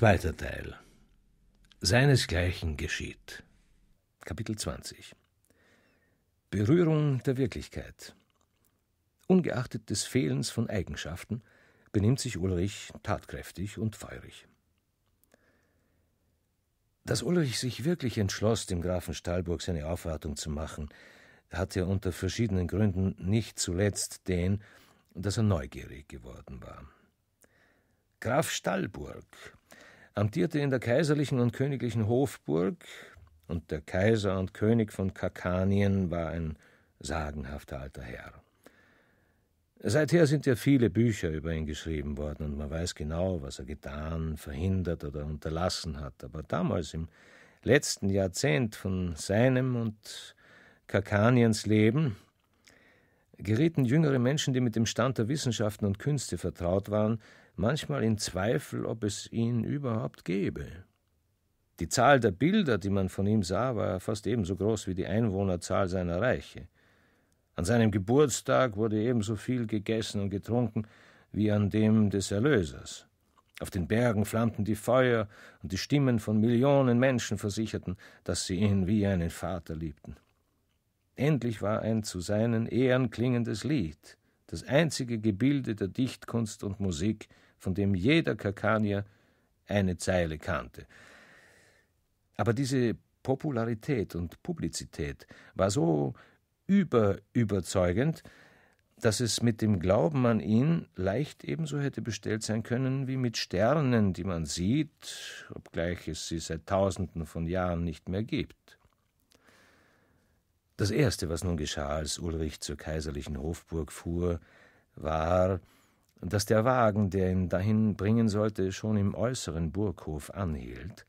Zweiter Teil. Seinesgleichen geschieht. Kapitel 20. Berührung der Wirklichkeit. Ungeachtet des Fehlens von Eigenschaften benimmt sich Ulrich tatkräftig und feurig. Dass Ulrich sich wirklich entschloss, dem Grafen Stahlburg seine Aufwartung zu machen, hatte er unter verschiedenen Gründen nicht zuletzt den, dass er neugierig geworden war. Graf Stallburg, amtierte in der kaiserlichen und königlichen Hofburg, und der Kaiser und König von Kakanien war ein sagenhafter alter Herr. Seither sind ja viele Bücher über ihn geschrieben worden, und man weiß genau, was er getan, verhindert oder unterlassen hat, aber damals im letzten Jahrzehnt von seinem und Kakaniens Leben gerieten jüngere Menschen, die mit dem Stand der Wissenschaften und Künste vertraut waren, manchmal in Zweifel, ob es ihn überhaupt gebe. Die Zahl der Bilder, die man von ihm sah, war fast ebenso groß wie die Einwohnerzahl seiner Reiche. An seinem Geburtstag wurde ebenso viel gegessen und getrunken wie an dem des Erlösers. Auf den Bergen flammten die Feuer, und die Stimmen von Millionen Menschen versicherten, dass sie ihn wie einen Vater liebten. Endlich war ein zu seinen Ehren klingendes Lied, das einzige Gebilde der Dichtkunst und Musik, von dem jeder Karkanier eine Zeile kannte. Aber diese Popularität und Publizität war so überüberzeugend, dass es mit dem Glauben an ihn leicht ebenso hätte bestellt sein können wie mit Sternen, die man sieht, obgleich es sie seit Tausenden von Jahren nicht mehr gibt. Das Erste, was nun geschah, als Ulrich zur kaiserlichen Hofburg fuhr, war, dass der Wagen, der ihn dahin bringen sollte, schon im äußeren Burghof anhielt,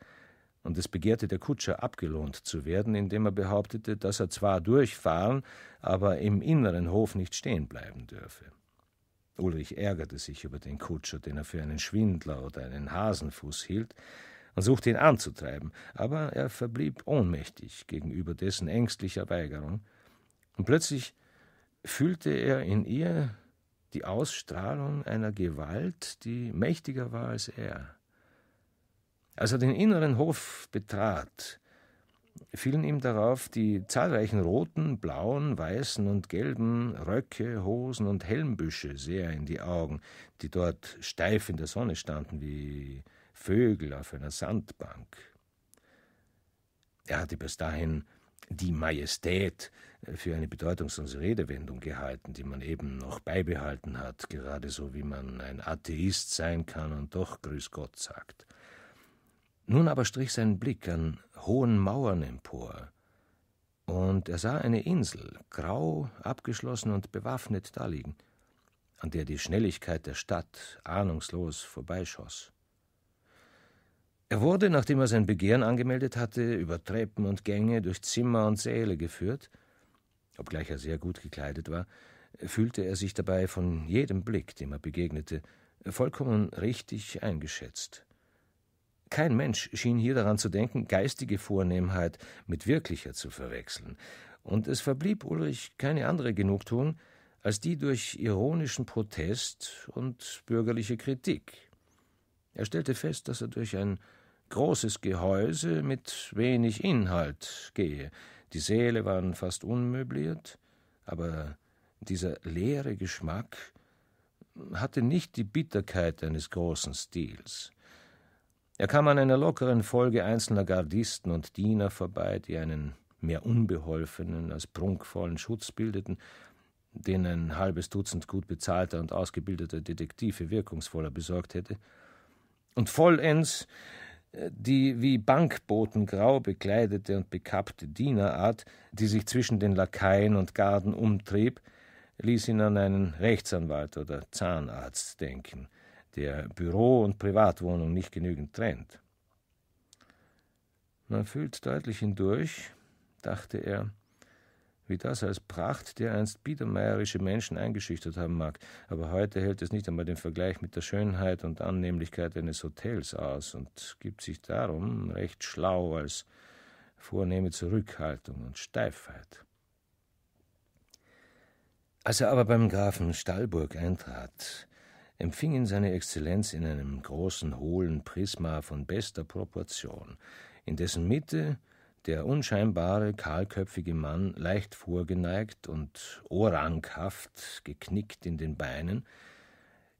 und es begehrte der Kutscher abgelohnt zu werden, indem er behauptete, dass er zwar durchfahren, aber im inneren Hof nicht stehen bleiben dürfe. Ulrich ärgerte sich über den Kutscher, den er für einen Schwindler oder einen Hasenfuß hielt, und suchte ihn anzutreiben, aber er verblieb ohnmächtig gegenüber dessen ängstlicher Weigerung, und plötzlich fühlte er in ihr die Ausstrahlung einer Gewalt, die mächtiger war als er. Als er den inneren Hof betrat, fielen ihm darauf die zahlreichen roten, blauen, weißen und gelben Röcke, Hosen und Helmbüsche sehr in die Augen, die dort steif in der Sonne standen wie Vögel auf einer Sandbank. Er hatte bis dahin die Majestät äh, für eine bedeutungslose Redewendung gehalten, die man eben noch beibehalten hat, gerade so wie man ein Atheist sein kann und doch Grüß Gott sagt. Nun aber strich sein Blick an hohen Mauern empor, und er sah eine Insel, grau, abgeschlossen und bewaffnet daliegen, an der die Schnelligkeit der Stadt ahnungslos vorbeischoss. Er wurde, nachdem er sein Begehren angemeldet hatte, über Treppen und Gänge durch Zimmer und Säle geführt obgleich er sehr gut gekleidet war, fühlte er sich dabei von jedem Blick, dem er begegnete, vollkommen richtig eingeschätzt. Kein Mensch schien hier daran zu denken, geistige Vornehmheit mit wirklicher zu verwechseln, und es verblieb Ulrich keine andere Genugtuung als die durch ironischen Protest und bürgerliche Kritik. Er stellte fest, dass er durch ein großes Gehäuse mit wenig Inhalt gehe, die Säle waren fast unmöbliert, aber dieser leere Geschmack hatte nicht die Bitterkeit eines großen Stils. Er kam an einer lockeren Folge einzelner Gardisten und Diener vorbei, die einen mehr unbeholfenen als prunkvollen Schutz bildeten, den ein halbes Dutzend gut bezahlter und ausgebildeter Detektive wirkungsvoller besorgt hätte, und vollends die wie Bankboten grau bekleidete und bekappte Dienerart, die sich zwischen den Lakaien und Garden umtrieb, ließ ihn an einen Rechtsanwalt oder Zahnarzt denken, der Büro und Privatwohnung nicht genügend trennt. Man fühlt deutlich hindurch, dachte er, wie das als Pracht, der einst biedermeierische Menschen eingeschüchtert haben mag, aber heute hält es nicht einmal den Vergleich mit der Schönheit und Annehmlichkeit eines Hotels aus und gibt sich darum recht schlau als vornehme Zurückhaltung und Steifheit. Als er aber beim Grafen Stallburg eintrat, empfing ihn seine Exzellenz in einem großen, hohlen Prisma von bester Proportion, in dessen Mitte der unscheinbare, kahlköpfige Mann, leicht vorgeneigt und oranghaft, geknickt in den Beinen,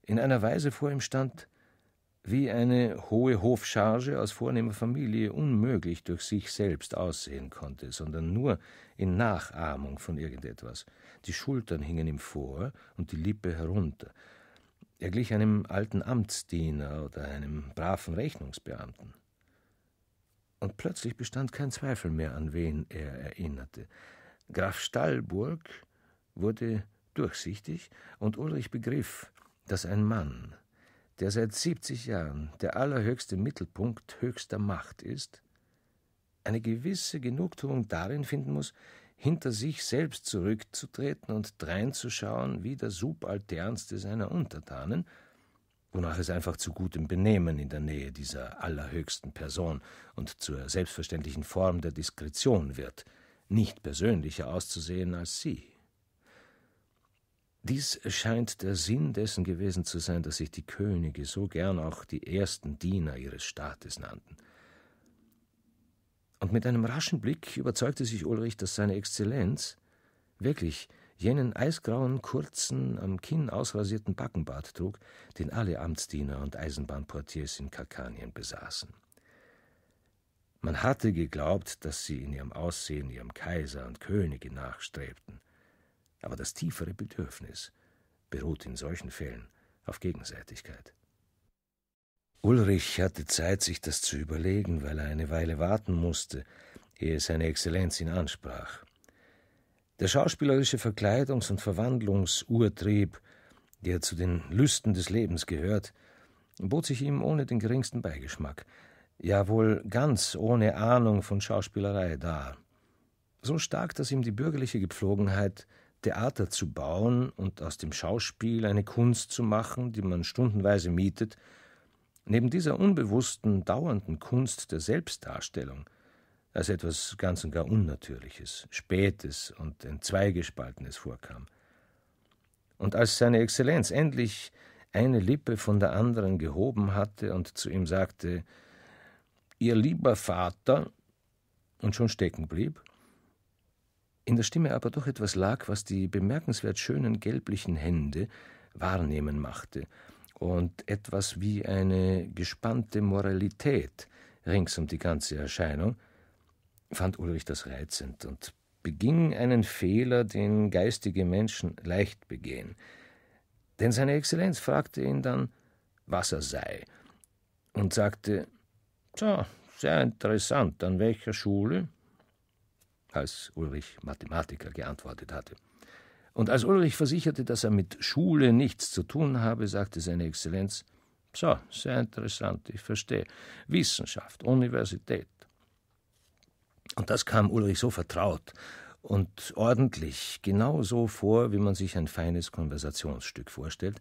in einer Weise vor ihm stand, wie eine hohe Hofcharge aus vornehmer Familie unmöglich durch sich selbst aussehen konnte, sondern nur in Nachahmung von irgendetwas. Die Schultern hingen ihm vor und die Lippe herunter. Er glich einem alten Amtsdiener oder einem braven Rechnungsbeamten und plötzlich bestand kein Zweifel mehr, an wen er erinnerte. Graf Stallburg wurde durchsichtig, und Ulrich begriff, dass ein Mann, der seit 70 Jahren der allerhöchste Mittelpunkt höchster Macht ist, eine gewisse Genugtuung darin finden muss, hinter sich selbst zurückzutreten und dreinzuschauen wie der subalternste seiner Untertanen, wonach es einfach zu gutem Benehmen in der Nähe dieser allerhöchsten Person und zur selbstverständlichen Form der Diskretion wird, nicht persönlicher auszusehen als sie. Dies scheint der Sinn dessen gewesen zu sein, dass sich die Könige so gern auch die ersten Diener ihres Staates nannten. Und mit einem raschen Blick überzeugte sich Ulrich, dass seine Exzellenz wirklich jenen eisgrauen, kurzen, am Kinn ausrasierten Backenbart trug, den alle Amtsdiener und Eisenbahnportiers in Karkanien besaßen. Man hatte geglaubt, dass sie in ihrem Aussehen ihrem Kaiser und Könige nachstrebten. Aber das tiefere Bedürfnis beruht in solchen Fällen auf Gegenseitigkeit. Ulrich hatte Zeit, sich das zu überlegen, weil er eine Weile warten musste, ehe seine Exzellenz ihn ansprach. Der schauspielerische Verkleidungs- und Verwandlungsurtrieb, der zu den Lüsten des Lebens gehört, bot sich ihm ohne den geringsten Beigeschmack, ja wohl ganz ohne Ahnung von Schauspielerei dar. So stark, dass ihm die bürgerliche Gepflogenheit, Theater zu bauen und aus dem Schauspiel eine Kunst zu machen, die man stundenweise mietet, neben dieser unbewussten, dauernden Kunst der Selbstdarstellung – als etwas ganz und gar Unnatürliches, Spätes und Entzweigespaltenes vorkam. Und als seine Exzellenz endlich eine Lippe von der anderen gehoben hatte und zu ihm sagte, Ihr lieber Vater, und schon stecken blieb, in der Stimme aber doch etwas lag, was die bemerkenswert schönen gelblichen Hände wahrnehmen machte, und etwas wie eine gespannte Moralität rings um die ganze Erscheinung, fand Ulrich das reizend und beging einen Fehler, den geistige Menschen leicht begehen. Denn seine Exzellenz fragte ihn dann, was er sei, und sagte: Tja, sehr interessant, an welcher Schule? als Ulrich Mathematiker geantwortet hatte. Und als Ulrich versicherte, dass er mit Schule nichts zu tun habe, sagte seine Exzellenz So, sehr interessant, ich verstehe. Wissenschaft, Universität, und das kam Ulrich so vertraut und ordentlich, genau so vor, wie man sich ein feines Konversationsstück vorstellt,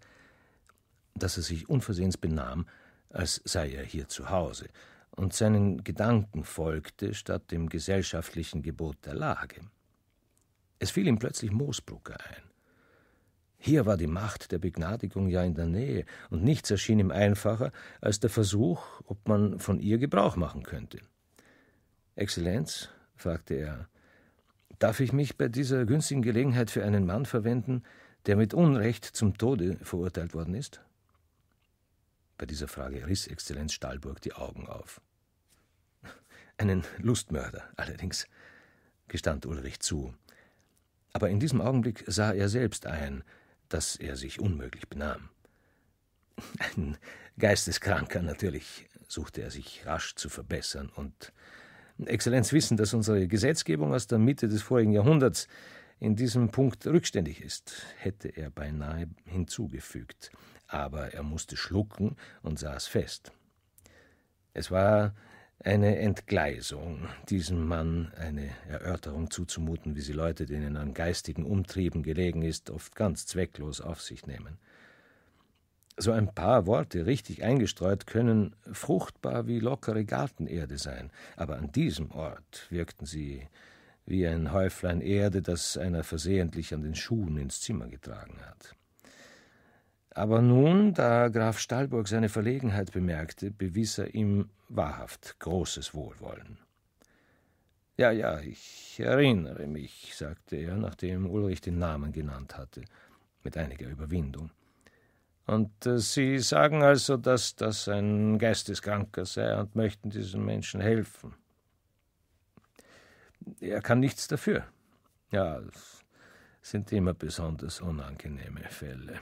dass er sich unversehens benahm, als sei er hier zu Hause und seinen Gedanken folgte statt dem gesellschaftlichen Gebot der Lage. Es fiel ihm plötzlich Moosbrucker ein. Hier war die Macht der Begnadigung ja in der Nähe, und nichts erschien ihm einfacher als der Versuch, ob man von ihr Gebrauch machen könnte. Exzellenz, fragte er, darf ich mich bei dieser günstigen Gelegenheit für einen Mann verwenden, der mit Unrecht zum Tode verurteilt worden ist? Bei dieser Frage riss Exzellenz Stahlburg die Augen auf. Einen Lustmörder allerdings, gestand Ulrich zu. Aber in diesem Augenblick sah er selbst ein, dass er sich unmöglich benahm. Ein Geisteskranker natürlich, suchte er sich rasch zu verbessern und Exzellenz wissen, dass unsere Gesetzgebung aus der Mitte des vorigen Jahrhunderts in diesem Punkt rückständig ist, hätte er beinahe hinzugefügt. Aber er musste schlucken und saß fest. Es war eine Entgleisung, diesem Mann eine Erörterung zuzumuten, wie sie Leute, denen an geistigen Umtrieben gelegen ist, oft ganz zwecklos auf sich nehmen. So ein paar Worte richtig eingestreut können fruchtbar wie lockere Gartenerde sein, aber an diesem Ort wirkten sie wie ein Häuflein Erde, das einer versehentlich an den Schuhen ins Zimmer getragen hat. Aber nun, da Graf Stallburg seine Verlegenheit bemerkte, bewies er ihm wahrhaft großes Wohlwollen. Ja, ja, ich erinnere mich, sagte er, nachdem Ulrich den Namen genannt hatte, mit einiger Überwindung. Und äh, Sie sagen also, dass das ein Geisteskranker sei und möchten diesem Menschen helfen. Er kann nichts dafür. Ja, es sind immer besonders unangenehme Fälle.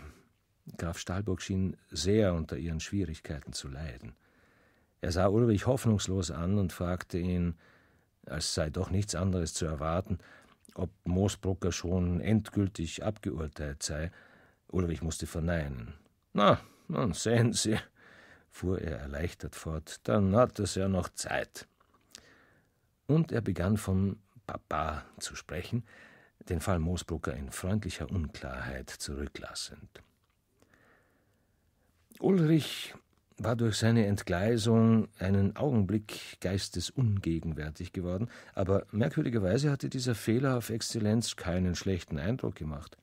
Graf Stahlburg schien sehr unter ihren Schwierigkeiten zu leiden. Er sah Ulrich hoffnungslos an und fragte ihn, als sei doch nichts anderes zu erwarten, ob Moosbrucker schon endgültig abgeurteilt sei. Ulrich musste verneinen. Na, nun sehen Sie, fuhr er erleichtert fort, dann hat es ja noch Zeit. Und er begann von Papa zu sprechen, den Fall Moosbrucker in freundlicher Unklarheit zurücklassend. Ulrich war durch seine Entgleisung einen Augenblick geistesungegenwärtig geworden, aber merkwürdigerweise hatte dieser Fehler auf Exzellenz keinen schlechten Eindruck gemacht.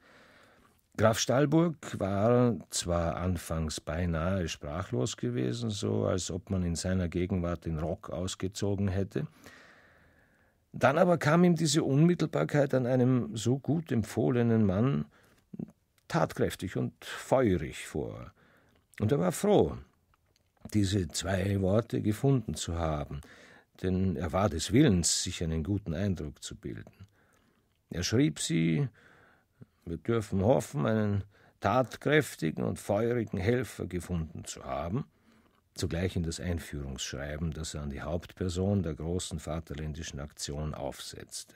Graf Stahlburg war zwar anfangs beinahe sprachlos gewesen, so als ob man in seiner Gegenwart den Rock ausgezogen hätte, dann aber kam ihm diese Unmittelbarkeit an einem so gut empfohlenen Mann tatkräftig und feurig vor, und er war froh, diese zwei Worte gefunden zu haben, denn er war des Willens, sich einen guten Eindruck zu bilden. Er schrieb sie, wir dürfen hoffen, einen tatkräftigen und feurigen Helfer gefunden zu haben, zugleich in das Einführungsschreiben, das er an die Hauptperson der großen vaterländischen Aktion aufsetzte.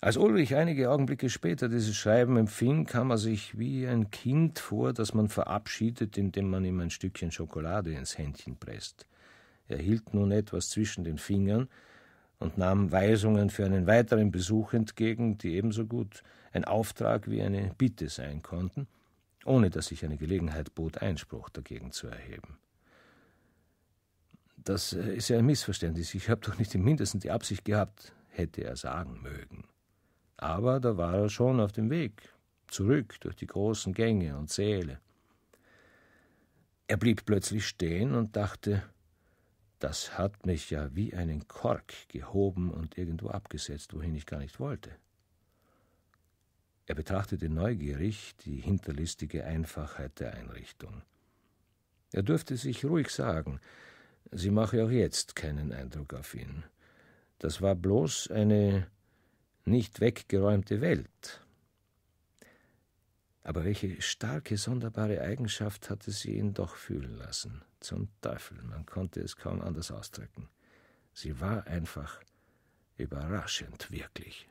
Als Ulrich einige Augenblicke später dieses Schreiben empfing, kam er sich wie ein Kind vor, das man verabschiedet, indem man ihm ein Stückchen Schokolade ins Händchen presst. Er hielt nun etwas zwischen den Fingern und nahm Weisungen für einen weiteren Besuch entgegen, die ebenso gut ein Auftrag wie eine Bitte sein konnten, ohne dass sich eine Gelegenheit bot, Einspruch dagegen zu erheben. Das äh, ist ja ein Missverständnis. Ich habe doch nicht im Mindesten die Absicht gehabt, hätte er sagen mögen. Aber da war er schon auf dem Weg, zurück durch die großen Gänge und Säle. Er blieb plötzlich stehen und dachte, das hat mich ja wie einen Kork gehoben und irgendwo abgesetzt, wohin ich gar nicht wollte. Er betrachtete neugierig die hinterlistige Einfachheit der Einrichtung. Er dürfte sich ruhig sagen, sie mache auch jetzt keinen Eindruck auf ihn. Das war bloß eine nicht weggeräumte Welt. Aber welche starke, sonderbare Eigenschaft hatte sie ihn doch fühlen lassen? Zum Teufel, man konnte es kaum anders ausdrücken. Sie war einfach überraschend wirklich.